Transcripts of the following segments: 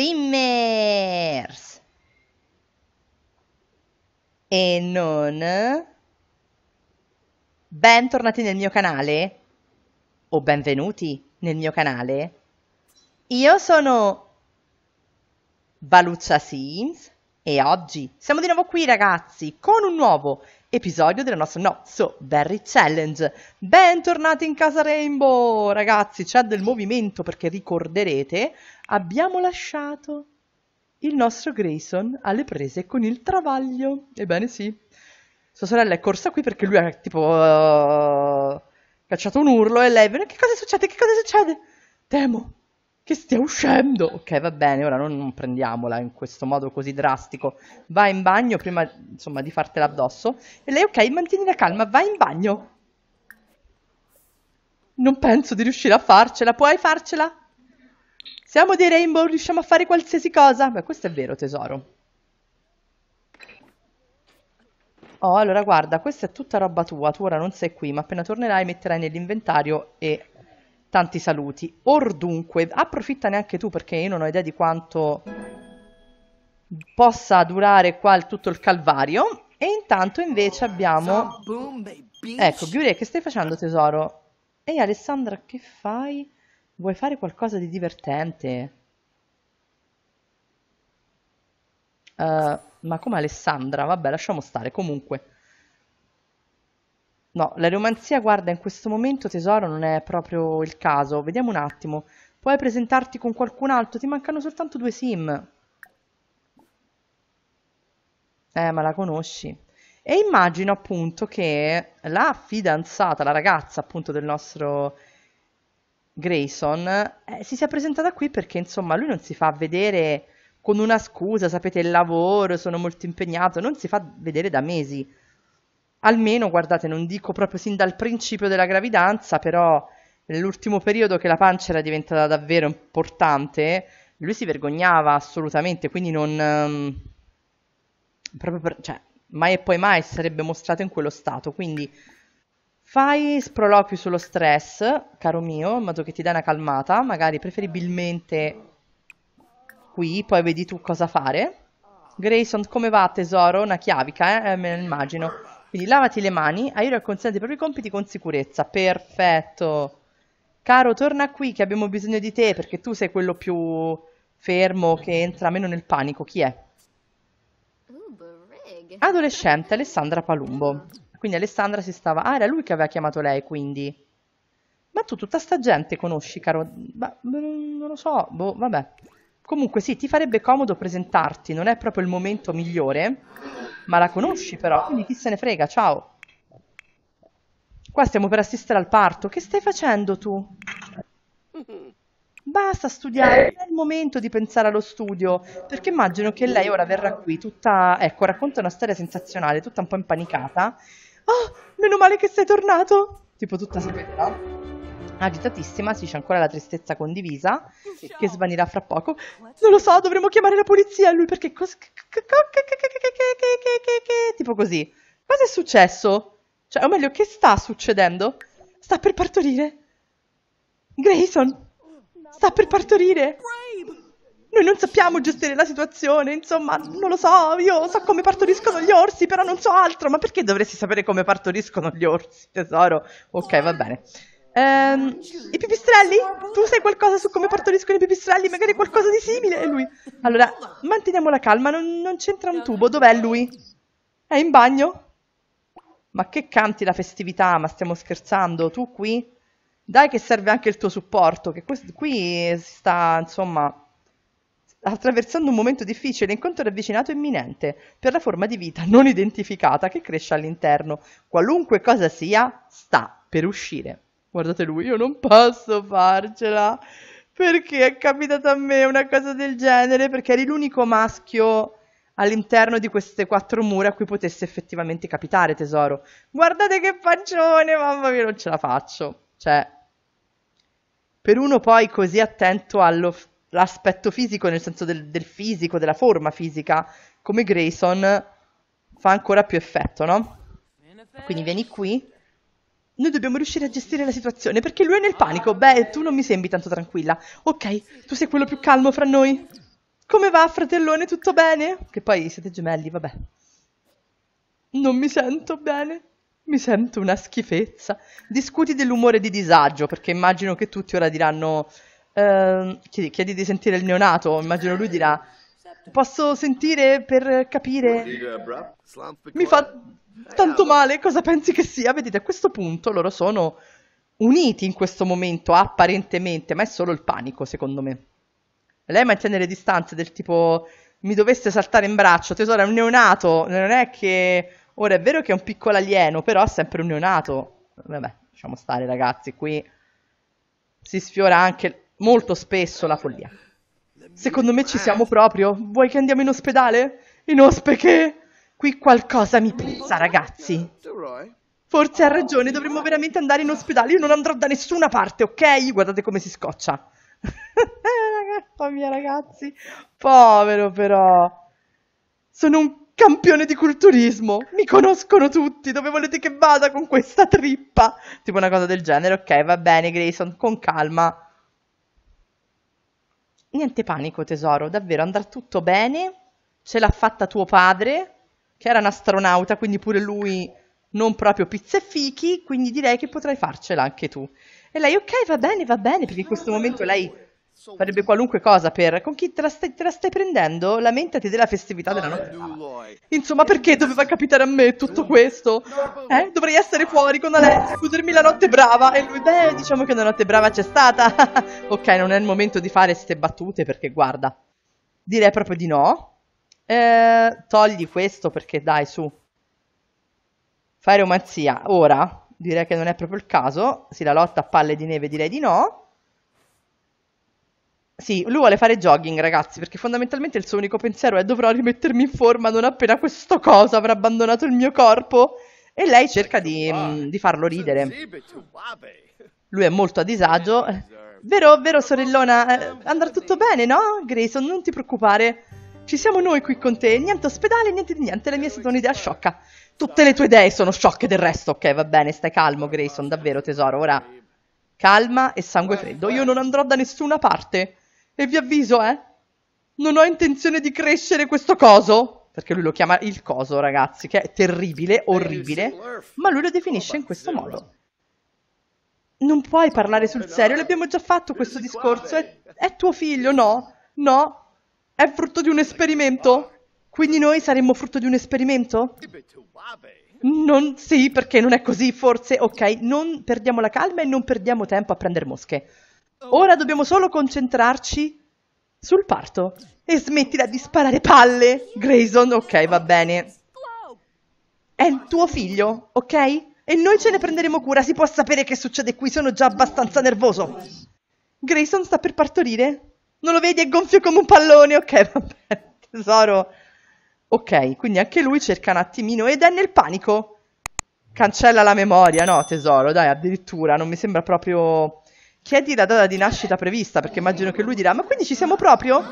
Simmers e non bentornati nel mio canale o benvenuti nel mio canale. Io sono Baluccia Sims e oggi siamo di nuovo qui ragazzi con un nuovo episodio della nostra No So Berry Challenge. Bentornati in casa Rainbow! Ragazzi c'è del movimento perché ricorderete abbiamo lasciato il nostro Grayson alle prese con il travaglio. Ebbene sì, sua sorella è corsa qui perché lui ha tipo uh, cacciato un urlo e lei... Che cosa succede? Che cosa succede? Temo, che stia uscendo. Ok, va bene, ora non, non, prendiamola in questo modo così drastico. Vai in bagno prima, insomma, di fartela addosso. E lei, ok, mantieni la calma, vai in bagno. Non penso di riuscire a farcela. Puoi farcela? Siamo dei Rainbow, riusciamo a fare qualsiasi cosa. Beh, questo è vero, tesoro. Oh, allora guarda, questa è tutta roba tua, tu ora non sei qui, ma appena tornerai metterai nell'inventario e tanti saluti. Or dunque, approfitta neanche tu perché io non ho idea di quanto possa durare qua il, tutto il calvario. E intanto invece abbiamo... Ecco, Giulia, che stai facendo tesoro? Ehi Alessandra, che fai? Vuoi fare qualcosa di divertente? Uh, ma come Alessandra? Vabbè, lasciamo stare. Comunque, No, la romanzia guarda, in questo momento, tesoro, non è proprio il caso. Vediamo un attimo. Puoi presentarti con qualcun altro? Ti mancano soltanto due sim. Eh, ma la conosci. E immagino appunto che la fidanzata, la ragazza appunto del nostro Grayson, eh, si sia presentata qui perché insomma lui non si fa vedere con una scusa, sapete il lavoro, sono molto impegnato, non si fa vedere da mesi almeno, guardate, non dico proprio sin dal principio della gravidanza, però nell'ultimo periodo che la pancia era diventata davvero importante, lui si vergognava assolutamente, quindi non... Um, proprio per, cioè, mai e poi mai sarebbe mostrato in quello stato, quindi fai sproloquio sullo stress, caro mio, in modo che ti dai una calmata, magari preferibilmente qui, poi vedi tu cosa fare. Grayson, come va tesoro? Una chiavica, eh? eh me lo immagino. Quindi lavati le mani, aiuta a consente i propri compiti con sicurezza. Perfetto. Caro, torna qui che abbiamo bisogno di te perché tu sei quello più fermo che entra meno nel panico. Chi è? Adolescente Alessandra Palumbo. Quindi Alessandra si stava... Ah, era lui che aveva chiamato lei, quindi. Ma tu tutta sta gente conosci, caro... Ma, mm, non lo so, boh, vabbè. Comunque sì, ti farebbe comodo presentarti, non è proprio il momento migliore, ma la conosci però, quindi chi se ne frega, ciao. Qua stiamo per assistere al parto, che stai facendo tu? Basta studiare, non è il momento di pensare allo studio, perché immagino che lei ora verrà qui tutta, ecco, racconta una storia sensazionale, tutta un po' impanicata. Oh, meno male che sei tornato! Tipo tutta severa agitatissima, sì, c'è ancora la tristezza condivisa che svanirà fra poco. Non lo so, dovremmo chiamare la polizia a lui perché tipo così. Cosa è successo? Cioè, o meglio, che sta succedendo? Sta per partorire. Grayson sta per partorire. Noi non sappiamo gestire la situazione, insomma, non lo so, io so come partoriscono gli orsi, però non so altro, ma perché dovresti sapere come partoriscono gli orsi, tesoro? Ok, va bene. Ehm, I pipistrelli? Tu sai qualcosa su come partoriscono i pipistrelli? Magari qualcosa di simile? E lui. Allora, manteniamo la calma, non, non c'entra un tubo. Dov'è lui? È in bagno? Ma che canti la festività, ma stiamo scherzando? Tu qui? Dai che serve anche il tuo supporto, che qui si sta, insomma, attraversando un momento difficile, incontro ravvicinato imminente, per la forma di vita non identificata che cresce all'interno. Qualunque cosa sia, sta per uscire. Guardate lui, io non posso farcela. Perché è capitata a me una cosa del genere? Perché eri l'unico maschio all'interno di queste quattro mura a cui potesse effettivamente capitare, tesoro. Guardate che pancione, mamma mia, non ce la faccio. Cioè, per uno poi così attento all'aspetto fisico, nel senso del, del fisico, della forma fisica, come Grayson, fa ancora più effetto, no? Quindi vieni qui noi dobbiamo riuscire a gestire la situazione, perché lui è nel panico. Beh, tu non mi sembri tanto tranquilla. Ok, tu sei quello più calmo fra noi. Come va, fratellone? Tutto bene? Che poi siete gemelli, vabbè. Non mi sento bene. Mi sento una schifezza. Discuti dell'umore di disagio, perché immagino che tutti ora diranno... Eh, chiedi, chiedi di sentire il neonato, immagino lui dirà posso sentire per capire. Mi fa eh, tanto male, cosa pensi che sia? Vedete, a questo punto loro sono uniti in questo momento, apparentemente, ma è solo il panico, secondo me. Lei mantiene le distanze del tipo mi dovesse saltare in braccio, tesoro, è un neonato, non è che... Ora è vero che è un piccolo alieno, però è sempre un neonato. Vabbè, lasciamo stare ragazzi, qui si sfiora anche molto spesso la follia. Secondo me ci eh. siamo proprio. Vuoi che andiamo in ospedale? In ospedale? Qui qualcosa mi puzza, ragazzi. Forse ha ragione, dovremmo veramente andare in ospedale. Io non andrò da nessuna parte, ok? Guardate come si scoccia. Mamma oh, mia, ragazzi. Povero, però. Sono un campione di culturismo. Mi conoscono tutti. Dove volete che vada con questa trippa? Tipo una cosa del genere. Ok, va bene, Grayson, con calma. Niente panico, tesoro, davvero andrà tutto bene. Ce l'ha fatta tuo padre, che era un astronauta, quindi pure lui non proprio pizze fichi, quindi direi che potrai farcela anche tu. E lei, ok, va bene, va bene, perché in questo momento lei farebbe qualunque cosa per... Con chi te la stai, te la stai prendendo? Lamentati della festività della notte eh, Insomma, perché doveva capitare a me tutto questo? Eh? Dovrei essere fuori con Alessia, scudermi la notte brava. E lui, beh, diciamo che una notte brava c'è stata. ok, non è il momento di fare queste battute perché, guarda, direi proprio di no. Eh, togli questo perché, dai, su. Fai romanzia. Ora, direi che non è proprio il caso. Sì, la lotta a palle di neve direi di no. Sì, lui vuole fare jogging, ragazzi, perché fondamentalmente il suo unico pensiero è dovrò rimettermi in forma non appena questo coso avrà abbandonato il mio corpo. E lei cerca di, mm, di farlo ridere. Lui è molto a disagio. Vero, vero, sorellona, eh, andrà tutto bene, no? Grayson, non ti preoccupare. Ci siamo noi qui con te. Niente ospedale, niente di niente. La mia è stata un'idea sciocca. Tutte le tue idee sono sciocche del resto. Ok, va bene, stai calmo, Grayson, davvero, tesoro. Ora, calma e sangue freddo. Io non andrò da nessuna parte. E vi avviso, eh, non ho intenzione di crescere questo coso, perché lui lo chiama il coso, ragazzi, che è terribile, orribile, ma lui lo definisce in questo modo. Non puoi parlare sul serio, l'abbiamo già fatto questo discorso, è, è tuo figlio, no? No? È frutto di un esperimento? Quindi noi saremmo frutto di un esperimento? Non, sì, perché non è così, forse, ok, non perdiamo la calma e non perdiamo tempo a prendere mosche. Ora dobbiamo solo concentrarci sul parto. E smettila di sparare palle, Grayson. Ok, va bene. È il tuo figlio, ok? E noi ce ne prenderemo cura. Si può sapere che succede qui. Sono già abbastanza nervoso. Grayson sta per partorire? Non lo vedi? È gonfio come un pallone. Ok, va bene, tesoro. Ok, quindi anche lui cerca un attimino ed è nel panico. Cancella la memoria, no tesoro, dai, addirittura, non mi sembra proprio Chiedi la data di nascita prevista, perché immagino che lui dirà, ma quindi ci siamo proprio?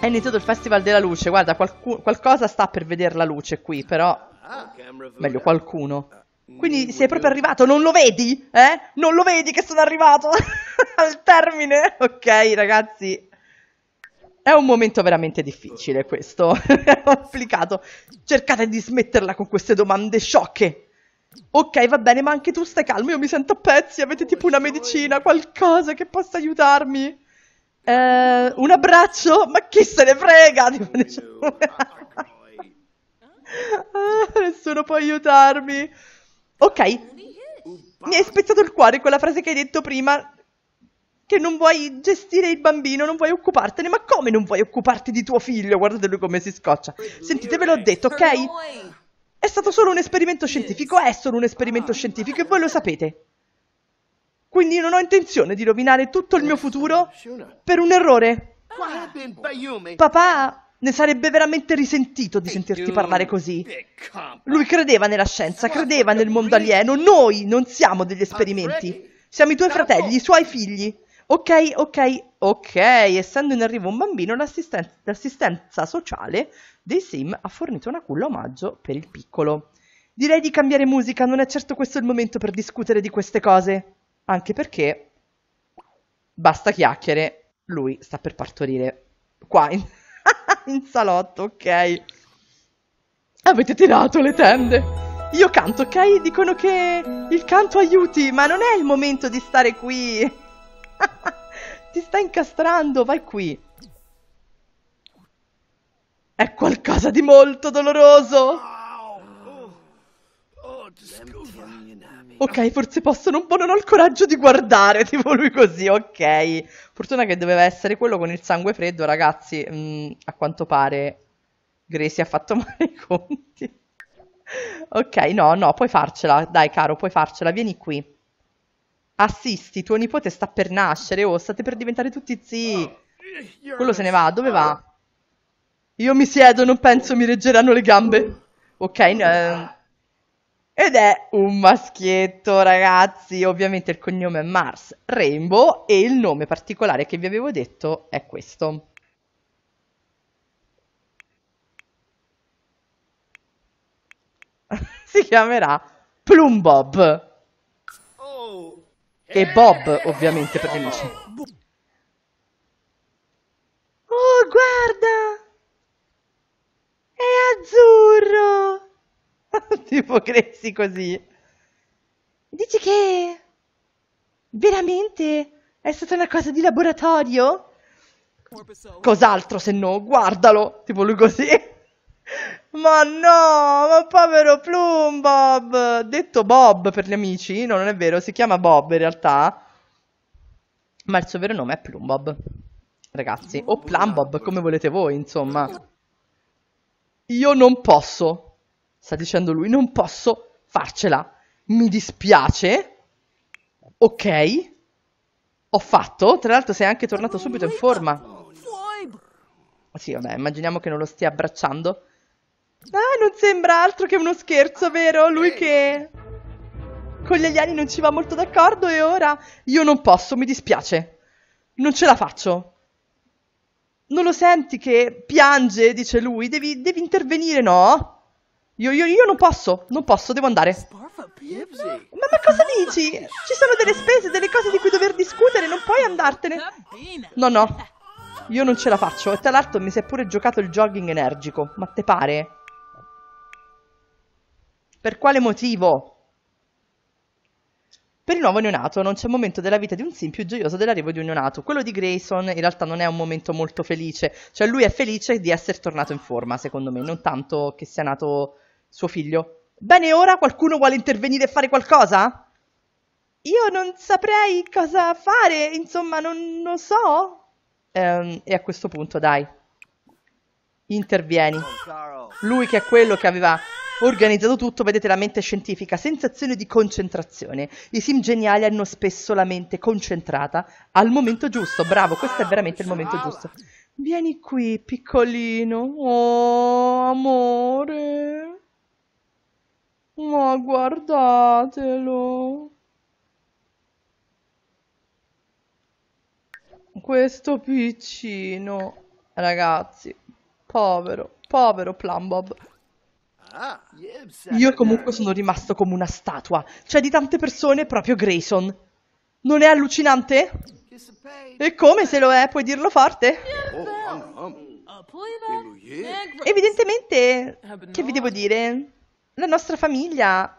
È iniziato il Festival della Luce, guarda, qualcosa sta per vedere la luce qui, però... Meglio qualcuno. Quindi sei proprio arrivato, non lo vedi? Eh? Non lo vedi che sono arrivato al termine? Ok, ragazzi, è un momento veramente difficile questo, è complicato. Cercate di smetterla con queste domande sciocche. Ok, va bene, ma anche tu stai calmo, io mi sento a pezzi, avete tipo una medicina, qualcosa che possa aiutarmi? Eh, un abbraccio? Ma chi se ne frega? Ah, nessuno può aiutarmi. Ok, mi hai spezzato il cuore quella frase che hai detto prima, che non vuoi gestire il bambino, non vuoi occupartene. Ma come non vuoi occuparti di tuo figlio? Guardate lui come si scoccia. Sentite, ve l'ho detto, ok? È stato solo un esperimento scientifico, è solo un esperimento ah. scientifico e voi lo sapete. Quindi non ho intenzione di rovinare tutto il mio futuro per un errore. Ah. Papà ne sarebbe veramente risentito di sentirti parlare così. Lui credeva nella scienza, credeva nel mondo alieno. Noi non siamo degli esperimenti. Siamo i tuoi fratelli, i suoi figli. Ok, ok, ok, essendo in arrivo un bambino, l'assistenza, l'assistenza sociale dei SIM ha fornito una culla omaggio per il piccolo. Direi di cambiare musica, non è certo questo il momento per discutere di queste cose, anche perché basta chiacchiere, lui sta per partorire qua in, in salotto, ok? Avete tirato le tende! Io canto, ok? Dicono che il canto aiuti, ma non è il momento di stare qui Ti sta incastrando, vai qui. È qualcosa di molto doloroso. Ok, forse posso, non, non ho il coraggio di guardare, tipo lui così, ok. Fortuna che doveva essere quello con il sangue freddo, ragazzi. Mh, mm, a quanto pare Gracie ha fatto male i conti. Ok, no, no, puoi farcela, dai caro, puoi farcela, vieni qui. Assisti, tuo nipote sta per nascere, oh, state per diventare tutti zii. Quello se ne va, dove va? Io mi siedo, non penso mi reggeranno le gambe. Ok, no. Ah. Ehm, ed è un maschietto, ragazzi. Ovviamente il cognome è Mars Rainbow e il nome particolare che vi avevo detto è questo. si chiamerà Plumbob. Oh, e Bob, ovviamente, per gli amici. Oh, guarda! È azzurro! tipo, cresci così. Dici che... Veramente? È stata una cosa di laboratorio? Cos'altro se no? Guardalo! Tipo lui così. Ma no, ma povero Plumbob! Detto Bob per gli amici, no, non è vero, si chiama Bob in realtà. Ma il suo vero nome è Plumbob, ragazzi. O Plumbob, come volete voi, insomma. Io non posso, sta dicendo lui, non posso farcela. Mi dispiace. Ok. Ho fatto. Tra l'altro sei anche tornato subito in forma. Sì, vabbè, immaginiamo che non lo stia abbracciando. Ah, non sembra altro che uno scherzo, vero? Ah, lui che con gli alieni non ci va molto d'accordo e ora io non posso, mi dispiace. Non ce la faccio. Non lo senti che piange, dice lui, devi, devi intervenire, no? Io, io, io, non posso, non posso, devo andare. Ma, ma cosa dici? Ci sono delle spese, delle cose di cui dover discutere, non puoi andartene. No, no, io non ce la faccio. E tra l'altro mi si è pure giocato il jogging energico, ma te pare? Per quale motivo? Per il nuovo neonato non c'è un momento della vita di un sim più gioioso dell'arrivo di un neonato. Quello di Grayson in realtà non è un momento molto felice, cioè lui è felice di essere tornato in forma, secondo me, non tanto che sia nato suo figlio. Bene, ora qualcuno vuole intervenire e fare qualcosa? Io non saprei cosa fare, insomma, non lo so. Ehm, e a questo punto, dai, intervieni. Lui che è quello che aveva organizzato tutto, vedete la mente scientifica, sensazione di concentrazione. I sim geniali hanno spesso la mente concentrata al momento giusto. Bravo, questo è veramente il momento giusto. Vieni qui, piccolino. Oh, amore. Ma guardatelo. Questo piccino. Ragazzi, povero, povero Plumbob. Io comunque sono rimasto come una statua, cioè di tante persone proprio Grayson. Non è allucinante? E come se lo è, puoi dirlo forte? Evidentemente, che vi devo dire? La nostra famiglia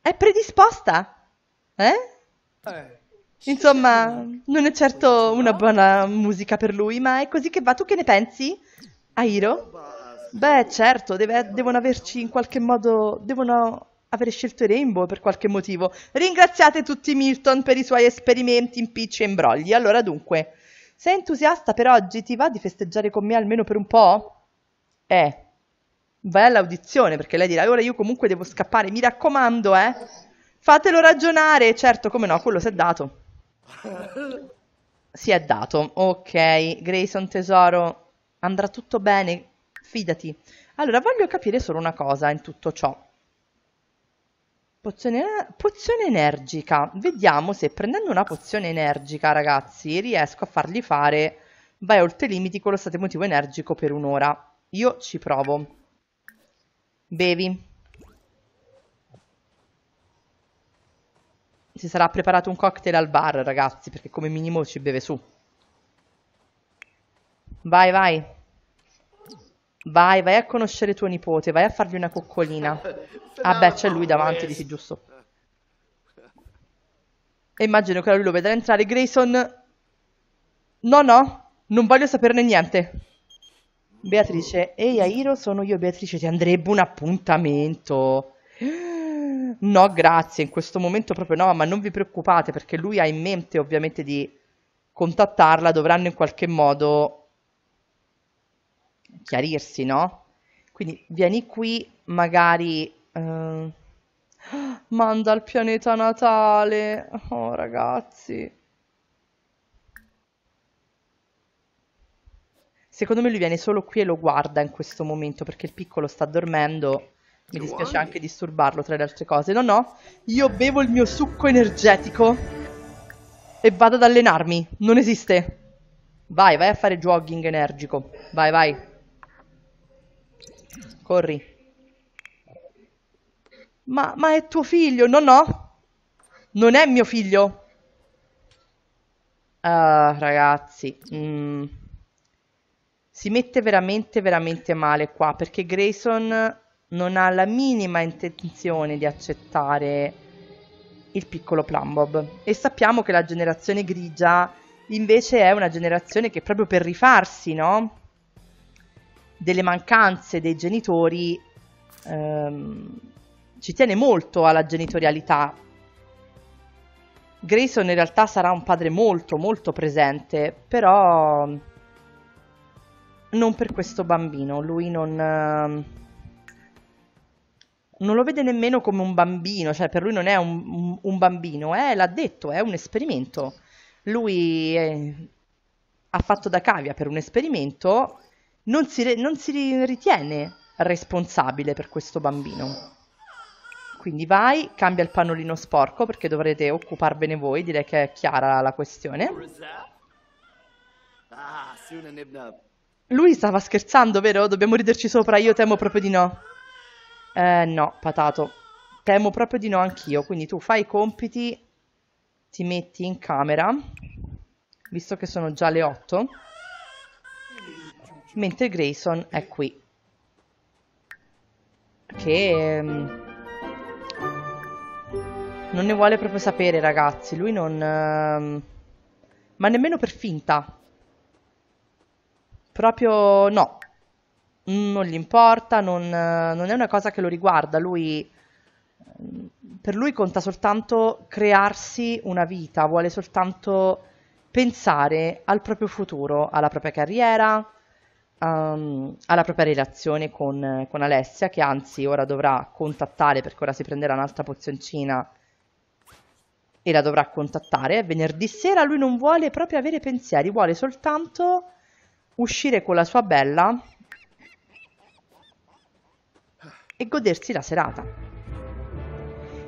è predisposta, eh? Insomma, non è certo una buona musica per lui, ma è così che va. Tu che ne pensi, Airo? Beh, certo, deve- devono averci in qualche modo, devono avere scelto Rainbow per qualche motivo. Ringraziate tutti Milton per i suoi esperimenti, impicci e imbrogli. Allora dunque, sei entusiasta per oggi? Ti va di festeggiare con me almeno per un po'? Eh, vai all'audizione perché lei dirà, allora io comunque devo scappare, mi raccomando, eh. Fatelo ragionare, certo, come no, quello si è dato. Si è dato, ok. Grayson tesoro, andrà tutto bene? fidati. Allora, voglio capire solo una cosa in tutto ciò. Pozione, pozione energica. Vediamo se prendendo una pozione energica, ragazzi, riesco a fargli fare vai oltre i limiti con lo stato emotivo energico per un'ora. Io ci provo. Bevi. Si sarà preparato un cocktail al bar, ragazzi, perché come minimo ci beve su. Vai, vai. Vai, vai a conoscere tuo nipote, vai a fargli una coccolina. Ah beh, c'è lui davanti, dici giusto. E immagino che lui lo vedrà entrare. Grayson... No, no, non voglio saperne niente. Beatrice, ehi Airo, sono io Beatrice, ti andrebbe un appuntamento. No, grazie, in questo momento proprio no, ma non vi preoccupate perché lui ha in mente ovviamente di contattarla, dovranno in qualche modo chiarirsi, no? Quindi vieni qui, magari eh, manda al pianeta Natale. Oh, ragazzi. Secondo me lui viene solo qui e lo guarda in questo momento perché il piccolo sta dormendo. Mi dispiace anche disturbarlo tra le altre cose. No, no, io bevo il mio succo energetico e vado ad allenarmi. Non esiste. Vai, vai a fare jogging energico. Vai, vai. Corri. Ma, ma è tuo figlio? No, no. Non è mio figlio. Ah, ragazzi. Mm. Si mette veramente, veramente male qua perché Grayson non ha la minima intenzione di accettare il piccolo Plumbob. E sappiamo che la generazione grigia invece è una generazione che proprio per rifarsi, no? delle mancanze dei genitori ehm, ci tiene molto alla genitorialità. Grayson in realtà sarà un padre molto molto presente, però non per questo bambino, lui non, ehm, non lo vede nemmeno come un bambino, cioè per lui non è un, un, un bambino, eh, l'ha detto, è un esperimento. Lui è, ha fatto da cavia per un esperimento non si, non si ritiene responsabile per questo bambino. Quindi vai, cambia il pannolino sporco perché dovrete occuparvene voi, direi che è chiara la questione. Ah, Lui stava scherzando, vero? Dobbiamo riderci sopra, io temo proprio di no. Eh, no, patato. Temo proprio di no anch'io, quindi tu fai i compiti, ti metti in camera, visto che sono già le 8 mentre Grayson è qui. Che... Ehm, non ne vuole proprio sapere, ragazzi. Lui non... Ehm, ma nemmeno per finta. Proprio no. Mm, non gli importa, non, eh, non è una cosa che lo riguarda. Lui... Ehm, per lui conta soltanto crearsi una vita, vuole soltanto pensare al proprio futuro, alla propria carriera, um, alla propria relazione con, con, Alessia, che anzi ora dovrà contattare, perché ora si prenderà un'altra pozioncina e la dovrà contattare. Venerdì sera lui non vuole proprio avere pensieri, vuole soltanto uscire con la sua bella e godersi la serata.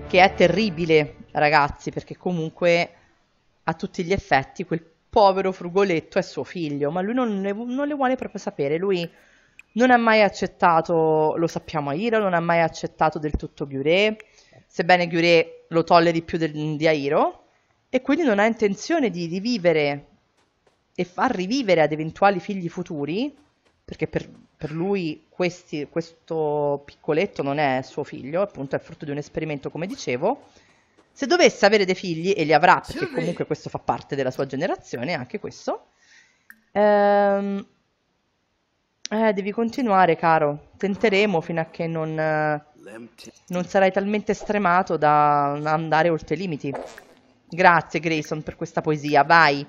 Che è terribile, ragazzi, perché comunque a tutti gli effetti quel povero frugoletto è suo figlio, ma lui non le, non ne vuole proprio sapere, lui non ha mai accettato, lo sappiamo Airo, non ha mai accettato del tutto Gyure, sebbene Gyure lo tolle di più del, di Airo, e quindi non ha intenzione di rivivere e far rivivere ad eventuali figli futuri, perché per, per lui questi, questo piccoletto non è suo figlio, appunto è frutto di un esperimento, come dicevo, se dovesse avere dei figli, e li avrà, perché comunque questo fa parte della sua generazione, anche questo, ehm, eh, devi continuare, caro. Tenteremo fino a che non, non sarai talmente stremato da andare oltre i limiti. Grazie, Grayson, per questa poesia. Vai.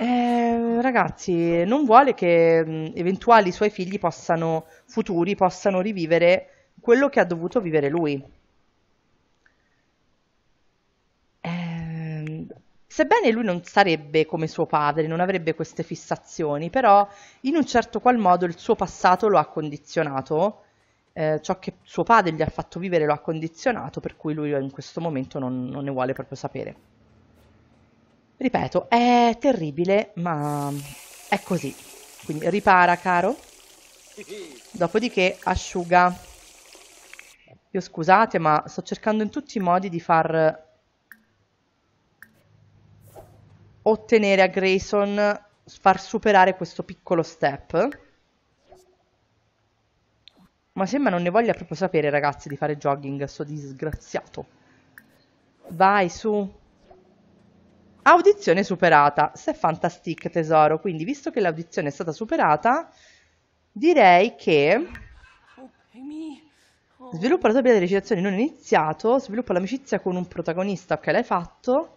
Eh, ragazzi, non vuole che mh, mm, eventuali suoi figli possano, futuri, possano rivivere quello che ha dovuto vivere lui. Sebbene lui non sarebbe come suo padre, non avrebbe queste fissazioni, però in un certo qual modo il suo passato lo ha condizionato, eh, ciò che suo padre gli ha fatto vivere lo ha condizionato, per cui lui in questo momento non, non ne vuole proprio sapere. Ripeto, è terribile, ma è così. Quindi ripara, caro. Dopodiché asciuga. Io scusate, ma sto cercando in tutti i modi di far ottenere a Grayson, far superare questo piccolo step. Ma sembra non ne voglia proprio sapere, ragazzi, di fare jogging, sto disgraziato. Vai, su. Audizione superata. Se fantastic, tesoro. Quindi, visto che l'audizione è stata superata, direi che... Sviluppa la tua via di recitazione non iniziato, sviluppa l'amicizia con un protagonista, ok, l'hai fatto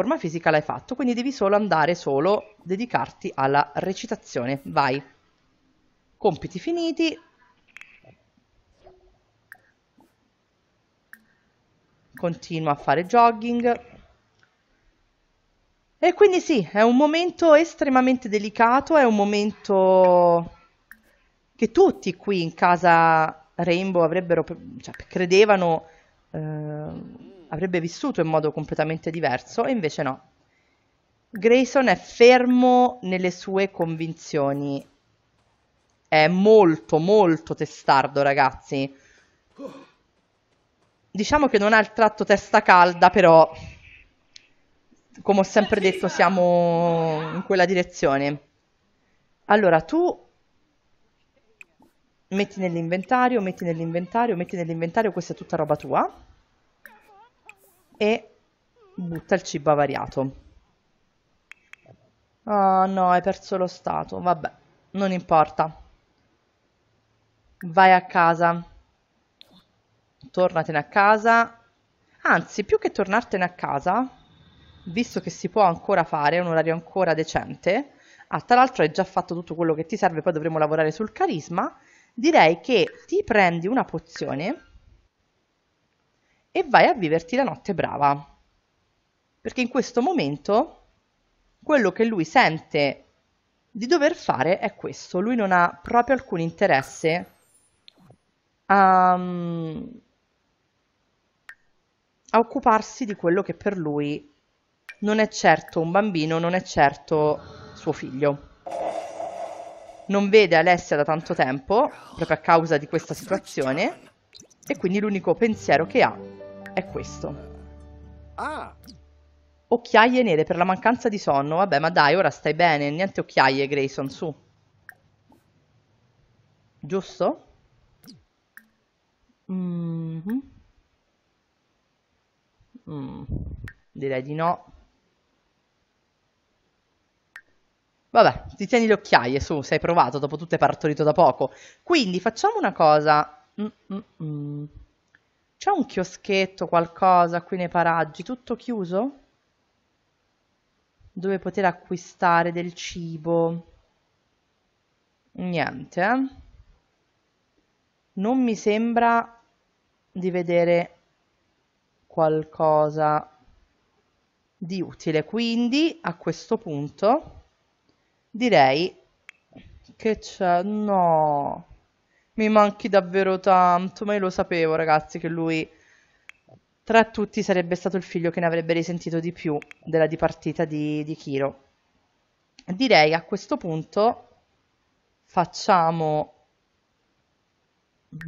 forma fisica l'hai fatto, quindi devi solo andare solo, dedicarti alla recitazione. Vai. Compiti finiti. Continua a fare jogging. E quindi sì, è un momento estremamente delicato, è un momento che tutti qui in casa Rainbow avrebbero, cioè, credevano eh, avrebbe vissuto in modo completamente diverso e invece no. Grayson è fermo nelle sue convinzioni. È molto, molto testardo, ragazzi. Diciamo che non ha il tratto testa calda, però, come ho sempre detto, siamo in quella direzione. Allora, tu metti nell'inventario, metti nell'inventario, metti nell'inventario, questa è tutta roba tua e butta il cibo avariato. Ah oh, no, hai perso lo stato, vabbè, non importa. Vai a casa, tornatene a casa, anzi più che tornartene a casa, visto che si può ancora fare, un orario ancora decente, ah, tra l'altro hai già fatto tutto quello che ti serve, poi dovremo lavorare sul carisma, direi che ti prendi una pozione e vai a viverti la notte brava. Perché in questo momento quello che lui sente di dover fare è questo, lui non ha proprio alcun interesse a, mm, a occuparsi di quello che per lui non è certo un bambino, non è certo suo figlio. Non vede Alessia da tanto tempo, proprio a causa di questa situazione, e quindi l'unico pensiero che ha è questo. Ah! Occhiaie nere per la mancanza di sonno. Vabbè, ma dai, ora stai bene. Niente occhiaie, Grayson, su. Giusto? Mm -hmm. mm. Direi di no. Vabbè, ti tieni le occhiaie, su, sei provato, dopo tutto è partorito da poco. Quindi facciamo una cosa. Mm, mm, mm. C'è un chioschetto, qualcosa qui nei paraggi, tutto chiuso? Dove poter acquistare del cibo? Niente, eh? Non mi sembra di vedere qualcosa di utile. Quindi a questo punto direi che c'è... No! mi manchi davvero tanto, ma io lo sapevo ragazzi che lui tra tutti sarebbe stato il figlio che ne avrebbe risentito di più della dipartita di, di Kiro. Direi a questo punto facciamo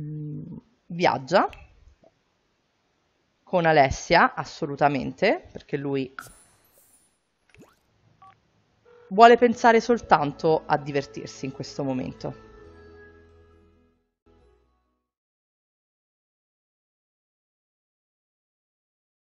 mm, viaggia con Alessia, assolutamente, perché lui vuole pensare soltanto a divertirsi in questo momento.